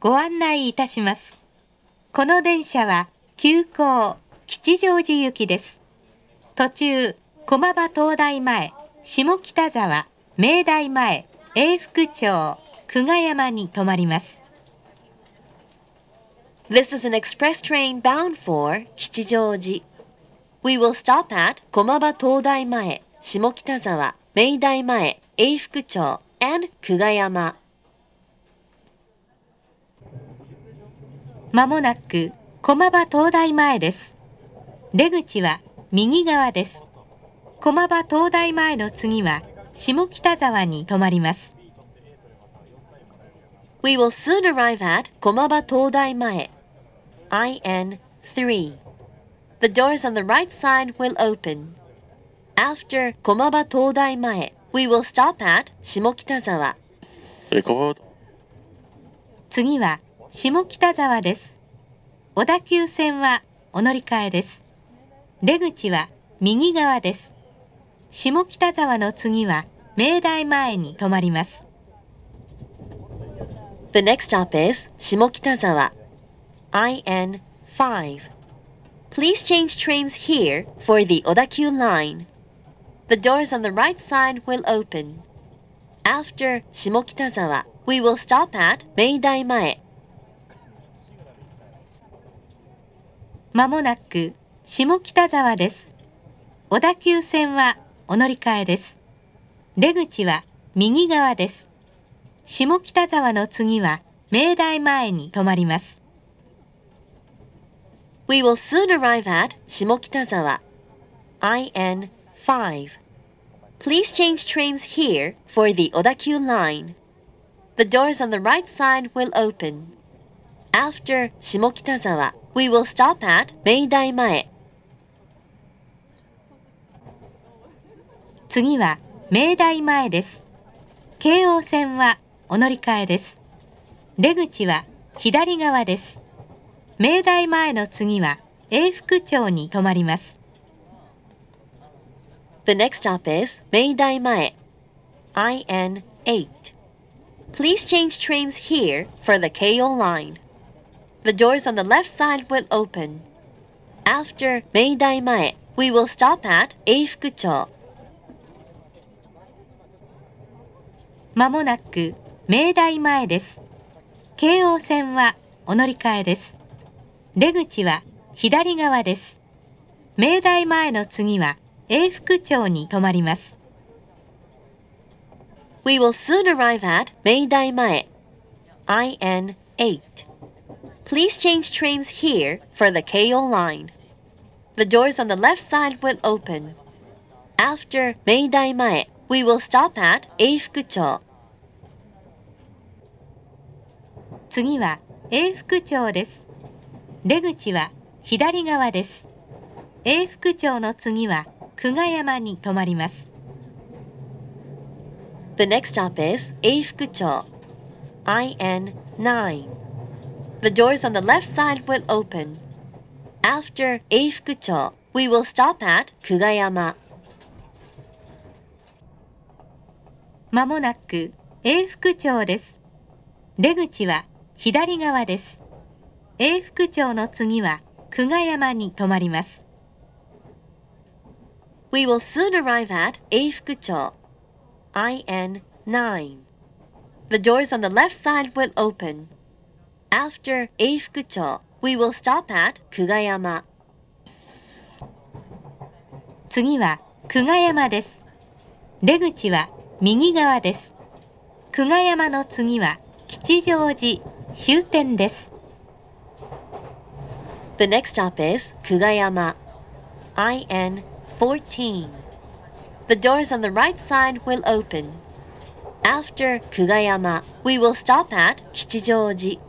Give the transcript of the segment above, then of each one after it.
ご案内いたします。この電車は急行吉祥寺行きです。途中、駒場東大前、下北沢、明大前、永福町、久我山に止まります。This is an express train bound for 吉祥寺。We will stop at 駒場東大前、下北沢、明大前、永福町 and 久我山。まもなく駒場東大前です。出口は右側です。駒場東大前の次は下北沢に止まります。We will soon arrive at 駒場東大前 IN3 The doors on the right side will open. After 駒場東大前 We will stop at 下北沢次は下北沢です小田急線はお乗り換えです出口は右側です下北沢の次は明大前に止まります The next stop is 下北沢 IN 5 Please change trains here for the 小田急 line. The doors on the right side will open. After 下北沢 w e will stop at 明大前まもなく下北沢です。小田急線はお乗り換えです。出口は右側です。下北沢の次は明大前に止まります。We will soon arrive at 下北沢 IN5. Please change trains here for the 小田急 line. The doors on the right side will open. After 下北沢 We will stop at 明大前。次は明大前です。京王線はお乗り換えです。出口は左側です。明大前の次は永福町に停まります。The next stop is 明大前 IN8. Please change trains here for the KO line. The doors on the left side will open. After 明大前 we will stop at A. 福町。まもなく明大前です。京王線はお乗り換えです。出口は左側です。明大前の次は永福町に停まります。We will soon arrive at 明大前 IN8 Please change trains here for the KO line. The doors on the left side will open. After Meidai Mae, we will stop at Eifukucho. 次は永福町です。出口は左側です。永福町の次は久我山に止まります。The next stop is 永福町 IN9 the doors on the left side will open. After Eifukucho, we will stop at Kugayama. We will soon arrive at 永福町 IN9. The doors on the left side will open. After 永福町 We will stop at 久我山次は久我山です出口は右側です久我山の次は吉祥寺終点です The next stop is 久我山 IN14 The doors on the right side will open After 久我山 We will stop at 吉祥寺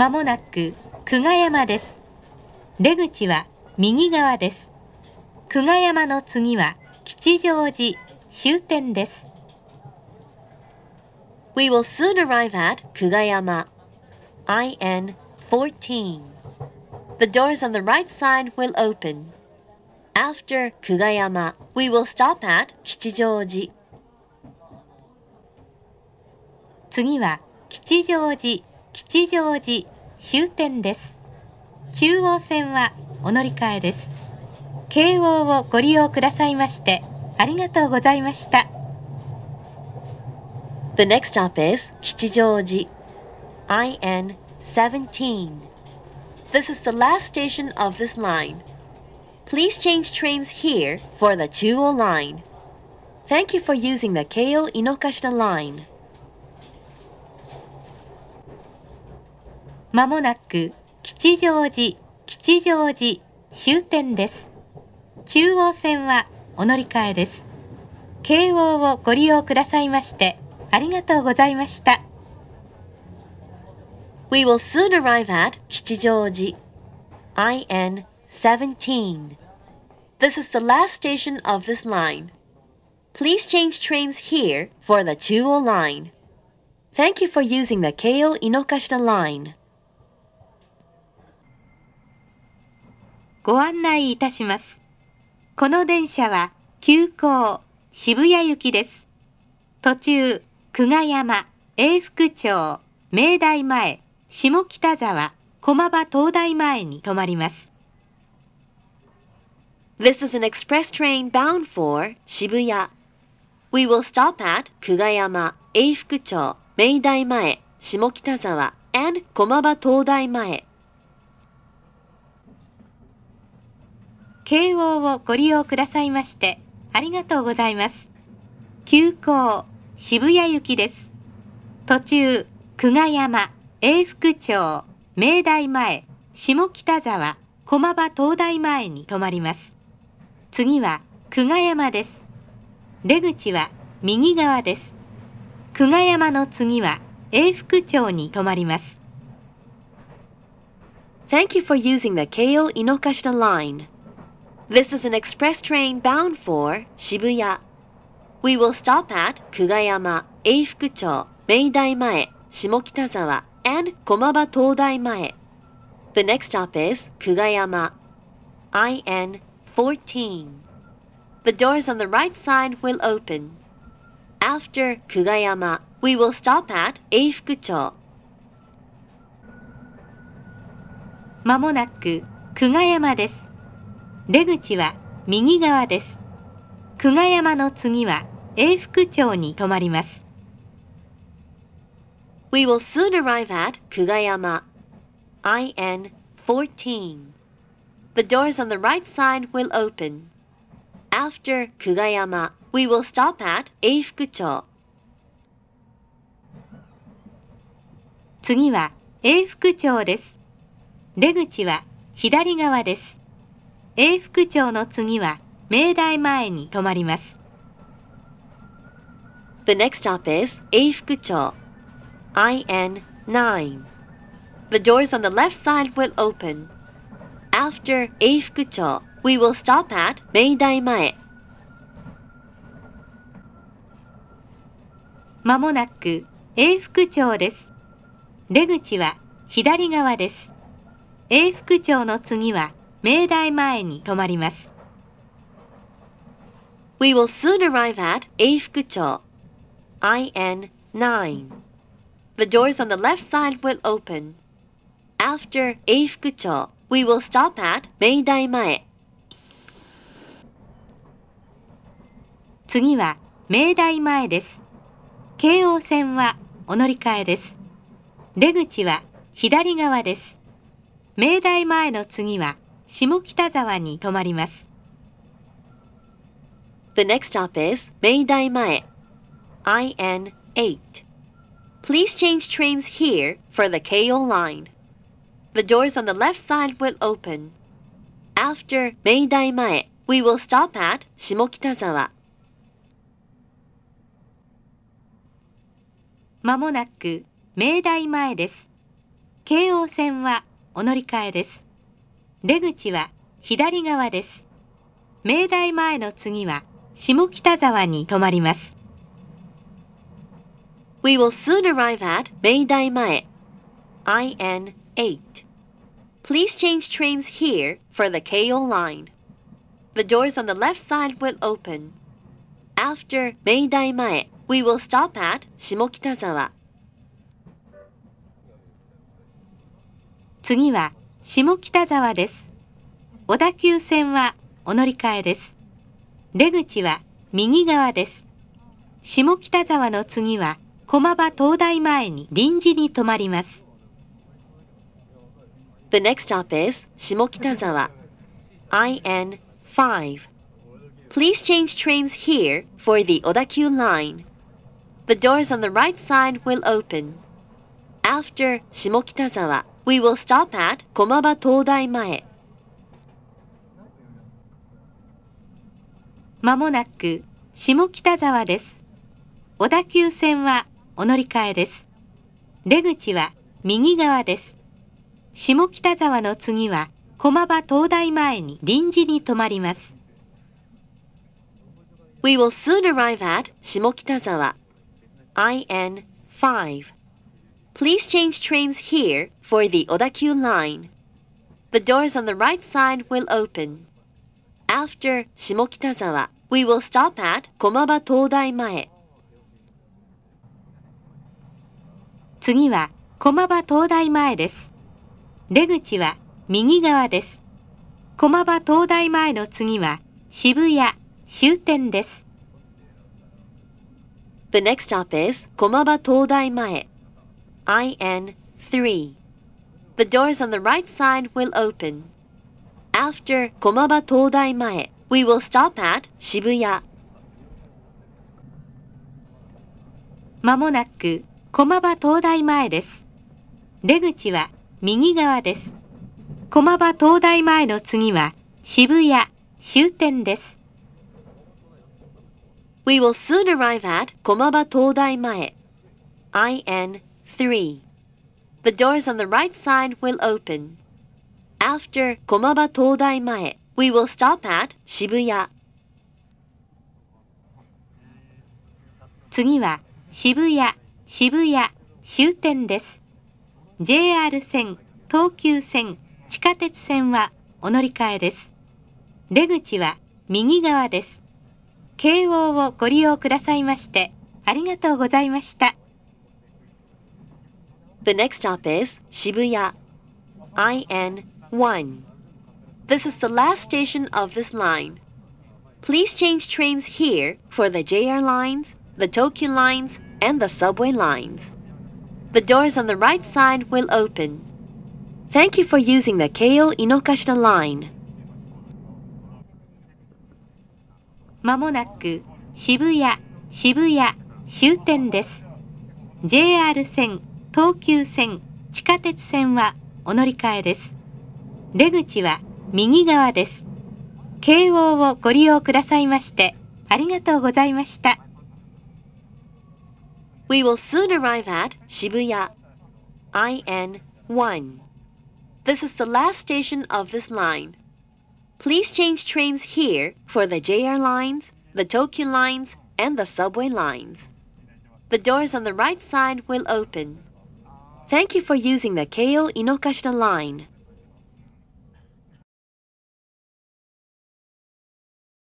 まもなく久我山です。出口は右側です。久我山の次は吉祥寺終点です。We will soon arrive at k u g a IN 14. The doors on the right side will open. After 久我山 we will stop at 吉祥寺。次は吉祥寺吉祥寺終点です中央線はお乗り換えです京王をご利用くださいましてありがとうございました The next stop is 吉祥寺 IN 17 This is the last station of this line. Please change trains here for the 中央 line. Thank you for using the k 王 i o Inokashita line. まもなく吉祥寺、吉祥寺終点です。中央線はお乗り換えです。京王をご利用くださいまして、ありがとうございました。We will soon arrive at 吉祥寺 IN 17. This is the last station of this line. Please change trains here for the Chuo line. Thank you for using the k o i n o k a s h i line. ご案内いたします。この電車は急行渋谷行きです。途中、久我山、永福町、明大前、下北沢、駒場東大前に止まります。This is an express train bound for 渋谷。We will stop at 久我山、永福町、明大前、下北沢 and 駒場東大前。慶応をご利用くださいまして、ありがとうございます。急行、渋谷行きです。途中、久我山、永福町、明大前、下北沢、駒場東大前に止まります。次は、久我山です。出口は、右側です。久我山の次は、永福町に止まります。Thank you for using the Keio i n o line. This is an express train bound for Shibuya. We will stop at Kugayama, Eifukucho, Meidaimae, Shimokitazawa, and Komaba Todaimae. The next stop is Kugayama, IN 14. The doors on the right side will open. After Kugayama, we will stop at Eifukucho. まもなく久我山です。出口は右側です久我山の次は永福町に止まります We will soon arrive at Kugayama IN 14 The doors on the right side will open After Kugayama we will stop at 永福町次は永福町です出口は左側です永福町の次は明大前に止まります。The next stop is 永福町 IN9 The doors on the left side will open. After 永福町 we will stop at 明大前まもなく永福町です。出口は左側です。永福町の次は明大前に止まります。We will soon arrive at 永福町 IN9. The doors on the left side will open. After 永福町 we will stop at 明大前次は明大前です。京王線はお乗り換えです。出口は左側です。明大前の次は下北沢に泊まります。The next stop is 明大前 IN8. Please change trains here for the KO line. The doors on the left side will open. After 明大前 we will stop at 下北沢。まもなく明大前です。京王線はお乗り換えです。出口は左側です。明大前の次は下北沢に止まります。We will soon arrive at 明大前 IN8. Please change trains here for the KO line. The doors on the left side will open. After 明大前 we will stop at 下北沢次は下北沢です。小田急線はお乗り換えです。出口は右側です。下北沢の次は駒場東大前に臨時に止まります。The next stop is 下北沢 IN5. Please change trains here for the 小田急 line. The doors on the right side will open. After 下北沢 We will stop at 駒場東大前。まもなく下北沢です。小田急線はお乗り換えです。出口は右側です。下北沢の次は駒場東大前に臨時に止まります。We will soon arrive at 下北沢 IN5 Please change trains here for the Odakyu line. The doors on the right side will open. After Shimokitazawa, we will stop at Komaba Todai Mae. 次は駒場東大前です。出口は右側です。駒場東大前の次は渋谷終点です。The next stop is 駒場東大前。IN 3. The doors on the right side will open. After Komaba Todai Mae, we will stop at Shibuya. まもなく駒場東大前です。出口は右側です。駒場東大前の次は渋谷終点です。We will soon arrive at 駒場東大前 IN three. The doors on the right side will open. After 駒場東大前 We will stop at 渋谷次は渋谷、渋谷、終点です JR 線、東急線、地下鉄線はお乗り換えです出口は右側です京王をご利用くださいましてありがとうございました The next stop is Shibuya IN1. This is the last station of this line. Please change trains here for the JR lines, the Tokyo lines, and the subway lines. The doors on the right side will open. Thank you for using the Keio Inokashita line. まもなく渋谷渋谷終点です。JR 線東急線、地下鉄線はお乗り換えです。出口は右側です。京王をご利用くださいまして、ありがとうございました。We will soon arrive at 渋谷 IN1. This is the last station of this line. Please change trains here for the JR lines, the Tokyo lines, and the subway lines. The doors on the right side will open. Thank you for using the Keio Inokashita line.